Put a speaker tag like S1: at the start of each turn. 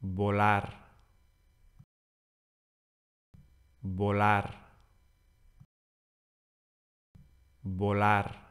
S1: volar, volar, volar.